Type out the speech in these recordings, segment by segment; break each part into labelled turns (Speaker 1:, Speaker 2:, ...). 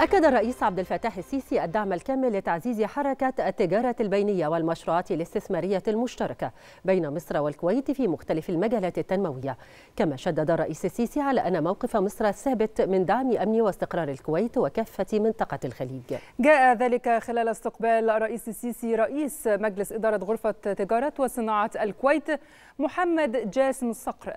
Speaker 1: أكد الرئيس عبد الفتاح السيسي الدعم الكامل لتعزيز حركة التجارة البينية والمشروعات الاستثمارية المشتركة بين مصر والكويت في مختلف المجالات التنموية، كما شدد الرئيس السيسي على أن موقف مصر الثابت من دعم أمن واستقرار الكويت وكافة منطقة الخليج. جاء ذلك خلال استقبال الرئيس السيسي رئيس مجلس إدارة غرفة تجارة وصناعة الكويت محمد جاسم الصقر.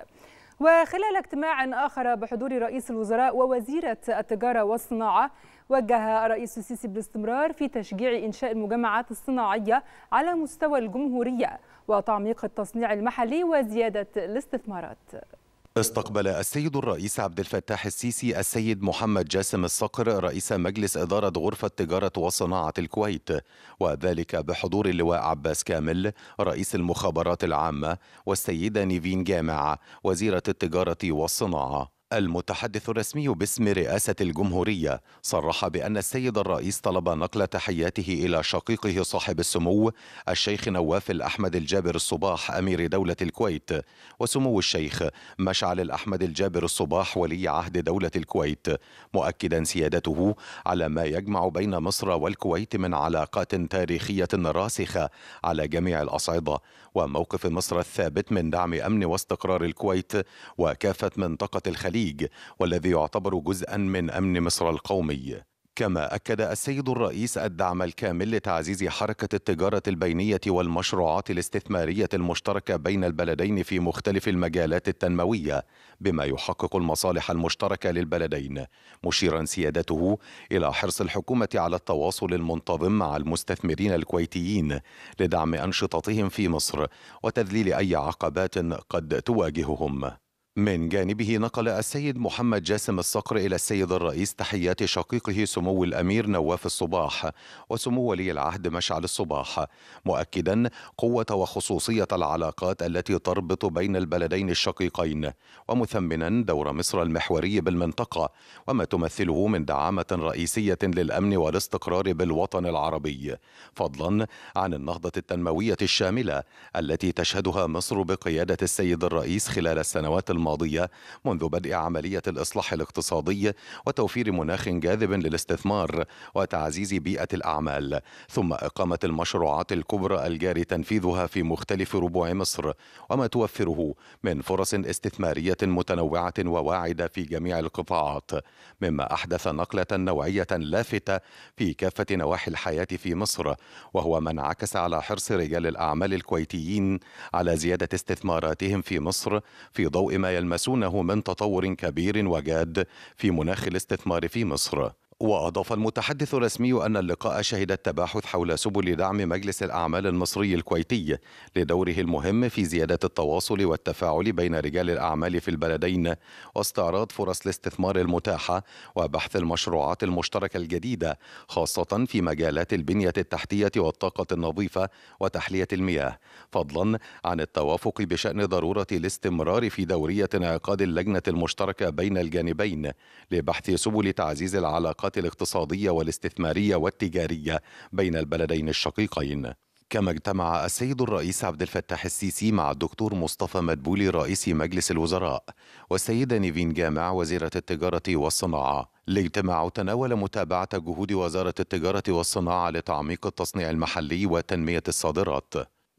Speaker 1: وخلال اجتماع آخر بحضور رئيس الوزراء ووزيرة التجارة والصناعة وجه الرئيس السيسي بالاستمرار في تشجيع إنشاء المجمعات الصناعية على مستوى الجمهورية وتعميق التصنيع المحلي وزيادة الاستثمارات استقبل السيد الرئيس عبد الفتاح السيسي السيد محمد جاسم الصقر رئيس مجلس إدارة غرفة تجارة وصناعة الكويت وذلك بحضور اللواء عباس كامل رئيس المخابرات العامة والسيدة نيفين جامع وزيرة التجارة والصناعة المتحدث الرسمي باسم رئاسة الجمهورية صرح بأن السيد الرئيس طلب نقل تحياته إلى شقيقه صاحب السمو الشيخ نواف الأحمد الجابر الصباح أمير دولة الكويت وسمو الشيخ مشعل الأحمد الجابر الصباح ولي عهد دولة الكويت مؤكدا سيادته على ما يجمع بين مصر والكويت من علاقات تاريخية راسخة على جميع الأصعدة وموقف مصر الثابت من دعم أمن واستقرار الكويت وكافة منطقة الخليج الخليج والذي يعتبر جزءا من امن مصر القومي كما أكد السيد الرئيس الدعم الكامل لتعزيز حركة التجارة البينية والمشروعات الاستثمارية المشتركة بين البلدين في مختلف المجالات التنموية بما يحقق المصالح المشتركة للبلدين مشيرا سيادته إلى حرص الحكومة على التواصل المنتظم مع المستثمرين الكويتيين لدعم أنشطتهم في مصر وتذليل أي عقبات قد تواجههم من جانبه نقل السيد محمد جاسم الصقر إلى السيد الرئيس تحيات شقيقه سمو الأمير نواف الصباح وسمو ولي العهد مشعل الصباح مؤكدا قوة وخصوصية العلاقات التي تربط بين البلدين الشقيقين ومثمنا دور مصر المحوري بالمنطقة وما تمثله من دعامة رئيسية للأمن والاستقرار بالوطن العربي فضلا عن النهضة التنموية الشاملة التي تشهدها مصر بقيادة السيد الرئيس خلال السنوات الماضية الماضية منذ بدء عملية الإصلاح الاقتصادي وتوفير مناخ جاذب للاستثمار وتعزيز بيئة الأعمال ثم إقامة المشروعات الكبرى الجاري تنفيذها في مختلف ربوع مصر وما توفره من فرص استثمارية متنوعة وواعدة في جميع القطاعات مما أحدث نقلة نوعية لافتة في كافة نواحي الحياة في مصر وهو ما انعكس على حرص رجال الأعمال الكويتيين على زيادة استثماراتهم في مصر في ضوء ما يلمسونه من تطور كبير وجاد في مناخ الاستثمار في مصر وأضاف المتحدث الرسمي أن اللقاء شهد التباحث حول سبل دعم مجلس الأعمال المصري الكويتي لدوره المهم في زيادة التواصل والتفاعل بين رجال الأعمال في البلدين واستعراض فرص الاستثمار المتاحة وبحث المشروعات المشتركة الجديدة خاصة في مجالات البنية التحتية والطاقة النظيفة وتحلية المياه فضلا عن التوافق بشأن ضرورة الاستمرار في دورية انعقاد اللجنة المشتركة بين الجانبين لبحث سبل تعزيز العلاقات العلاقات الاقتصاديه والاستثماريه والتجاريه بين البلدين الشقيقين كما اجتمع السيد الرئيس عبد الفتاح السيسي مع الدكتور مصطفى مدبولي رئيس مجلس الوزراء والسيدة نيفين جامع وزيرة التجارة والصناعة الاجتماع تناول متابعة جهود وزارة التجارة والصناعة لتعميق التصنيع المحلي وتنمية الصادرات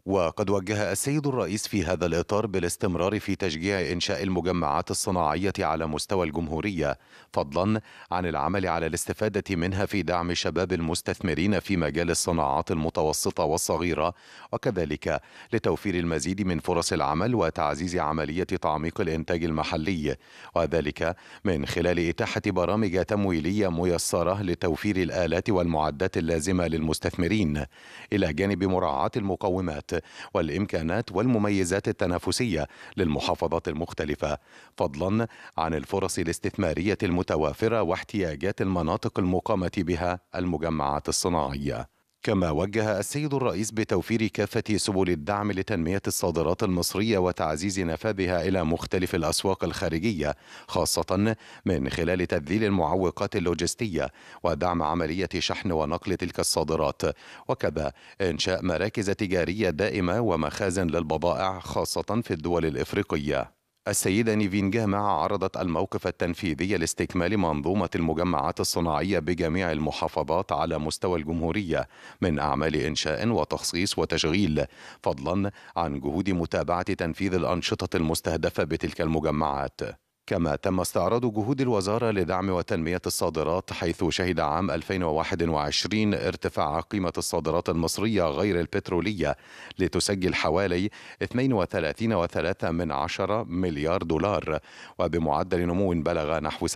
Speaker 1: وقد وجه السيد الرئيس في هذا الإطار بالاستمرار في تشجيع إنشاء المجمعات الصناعية على مستوى الجمهورية فضلا عن العمل على الاستفادة منها في دعم شباب المستثمرين في مجال الصناعات المتوسطة والصغيرة وكذلك لتوفير المزيد من فرص العمل وتعزيز عملية تعميق الإنتاج المحلي وذلك من خلال إتاحة برامج تمويلية ميسرة لتوفير الآلات والمعدات اللازمة للمستثمرين إلى جانب مراعاة المقومات والإمكانات والمميزات التنافسية للمحافظات المختلفة فضلا عن الفرص الاستثمارية المتوافرة واحتياجات المناطق المقامة بها المجمعات الصناعية كما وجه السيد الرئيس بتوفير كافة سبل الدعم لتنمية الصادرات المصرية وتعزيز نفاذها إلى مختلف الأسواق الخارجية خاصة من خلال تذليل المعوقات اللوجستية ودعم عملية شحن ونقل تلك الصادرات وكذا إنشاء مراكز تجارية دائمة ومخازن للبضائع خاصة في الدول الإفريقية السيدة نيفين جامع عرضت الموقف التنفيذي لاستكمال منظومة المجمعات الصناعية بجميع المحافظات على مستوى الجمهورية من أعمال إنشاء وتخصيص وتشغيل فضلا عن جهود متابعة تنفيذ الأنشطة المستهدفة بتلك المجمعات كما تم استعراض جهود الوزارة لدعم وتنمية الصادرات حيث شهد عام 2021 ارتفاع قيمة الصادرات المصرية غير البترولية لتسجل حوالي 32.3 من عشرة مليار دولار وبمعدل نمو بلغ نحو 27%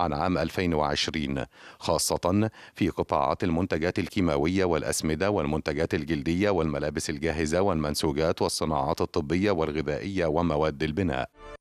Speaker 1: عن عام 2020 خاصة في قطاعات المنتجات الكيماوية والأسمدة والمنتجات الجلدية والملابس الجاهزة والمنسوجات والصناعات الطبية والغذائية ومواد البناء